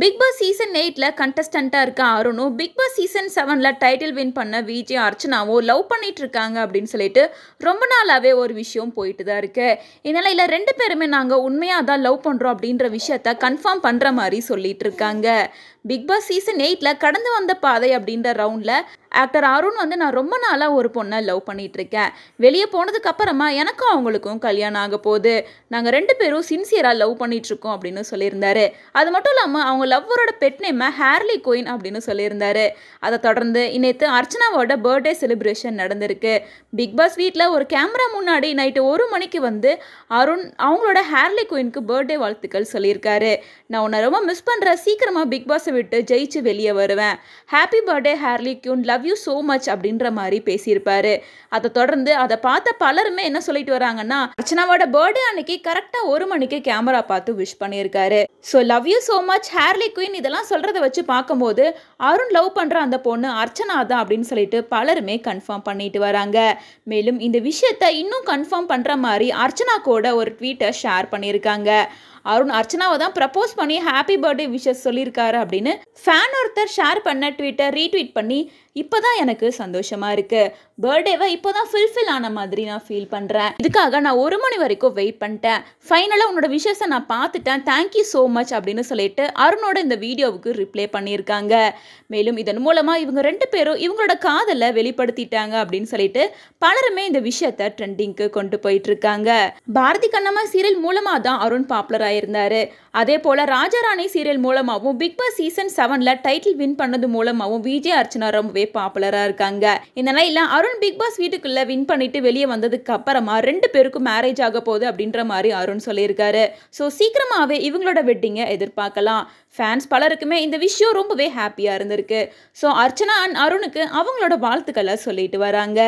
big Boss season எயிட்டில் கண்டஸ்டண்ட்டாக இருக்க அருணும் பிக் பாஸ் சீசன் செவனில் டைட்டில் வின் பண்ண விஜய் அர்ச்சனாவும் லவ் பண்ணிட்டு இருக்காங்க அப்படின்னு சொல்லிட்டு ரொம்ப நாளாகவே ஒரு விஷயம் போயிட்டு தான் இருக்கு இல்லை ரெண்டு பேருமே நாங்கள் உண்மையாக தான் லவ் பண்ணுறோம் அப்படின்ற விஷயத்த கன்ஃபார்ம் பண்ணுற மாதிரி சொல்லிட்டு இருக்காங்க பிக் பாஸ் சீசன் எயிட்டில் கடந்து வந்த பாதை அப்படின்ற ரவுண்டில் ஆக்டர் அருண் வந்து நான் ரொம்ப நாளாக ஒரு பொண்ணை லவ் பண்ணிகிட்ருக்கேன் வெளியே போனதுக்கப்புறமா எனக்கும் அவங்களுக்கும் கல்யாணம் ஆக போகுது நாங்கள் ரெண்டு பேரும் சின்சியராக லவ் பண்ணிகிட்ருக்கோம் அப்படின்னு சொல்லியிருந்தாரு அது மட்டும் இல்லாமல் அவங்க லவ்வரோட பெட் நேமை ஹேர்லி கோயின் அப்படின்னு சொல்லியிருந்தாரு அதை தொடர்ந்து இன்னைத்து அர்ச்சனாவோட பர்த்டே செலிப்ரேஷன் நடந்திருக்கு பிக் பாஸ் வீட்டில் ஒரு கேமரா முன்னாடி நைட்டு ஒரு மணிக்கு வந்து அருண் அவங்களோட ஹேர்லி குயினுக்கு பர்த்டே வாழ்த்துக்கள் சொல்லியிருக்காரு நான் உன்னை ரொம்ப மிஸ் பண்ணுற சீக்கிரமாக பிக் பாஸை விட்டு ஜெயிச்சு வெளியே வருவேன் happy birthday Harley Quinn love love you so much அப்படின்ற மாதிரி பேசியிருப்பாரு அதை தொடர்ந்து அதை பார்த்த பலருமே என்ன சொல்லிட்டு வராங்கன்னா அர்ச்சனாவோட பர்த்டே அன்னைக்கு கரெக்டாக ஒரு மணிக்கு கேமரா பார்த்து விஷ் பண்ணியிருக்காரு so love you so much Harley Quinn இதெல்லாம் சொல்கிறத வச்சு பார்க்கும்போது அருண் லவ் பண்ணுற அந்த பொண்ணு அர்ச்சனா தான் அப்படின்னு சொல்லிட்டு பலருமே கன்ஃபார்ம் பண்ணிட்டு வராங்க மேலும் இந்த விஷயத்தை இன்னும் கன்ஃபார்ம் பண்ணுற மாதிரி அர்ச்சனா கூட ஒரு ட்வீட்டை ஷேர் பண்ணியிருக்காங்க அருண் அர்ச்சனாவை தான் ப்ரப்போஸ் பண்ணி ஹாப்பி பர்த்டே விஷஸ் சொல்லியிருக்காரு அப்படின்னு ஃபேன் ஒருத்தர் ஷேர் பண்ண ட்வீட்டை ரீட்வீட் பண்ணி இப்போ தான் எனக்கு சந்தோஷமாக இருக்குது பர்த்டேவை இப்போ தான் ஃபுல்ஃபில் ஆன மாதிரி நான் ஃபீல் பண்ணுறேன் இதுக்காக நான் ஒரு மணி வரைக்கும் வெயிட் பண்ணிட்டேன் ஃபைனலாக உன்னோட விஷஸை நான் பார்த்துட்டேன் தேங்க்யூ ஸோ மச் அப்படின்னு சொல்லிட்டு அருணோட இந்த வீடியோவுக்கு ரிப்ளை பண்ணியிருக்காங்க மேலும் இதன் மூலமாக இவங்க ரெண்டு பேரும் இவங்களோட காதலை வெளிப்படுத்திட்டாங்க அப்படின்னு சொல்லிட்டு பலருமே இந்த விஷயத்த ட்ரெண்டிங்க்கு கொண்டு போயிட்டு இருக்காங்க பாரதி கண்ணம்மா சீரியல் மூலமாக தான் அருண் பாப்புலர் ஆயிருந்தாரு அதே போல ராஜாராணி சீரியல் மூலமாகவும் பிக் பாஸ் சீசன் செவன்ல டைட்டில் வின் பண்ணது மூலமாகவும் விஜய் அர்ச்சனா ரொம்பவே பாப்புலராக இருக்காங்க இந்த நிலையில் அருண் பிக் பாஸ் வீட்டுக்குள்ள வின் பண்ணிட்டு வெளியே வந்ததுக்கு அப்புறமா ரெண்டு பேருக்கும் மேரேஜ் ஆக போகுது அப்படின்ற மாதிரி அருண் சொல்லியிருக்காரு ஸோ சீக்கிரமாகவே இவங்களோட செலிப்ரிட்டிங்க எதிர்பார்க்கலாம் ஃபேன்ஸ் பலருக்குமே இந்த விஷயம் ரொம்பவே ஹாப்பியாக இருந்திருக்கு ஸோ அர்ச்சனா அண்ட் அருணுக்கு அவங்களோட வாழ்த்துக்களை சொல்லிட்டு வராங்க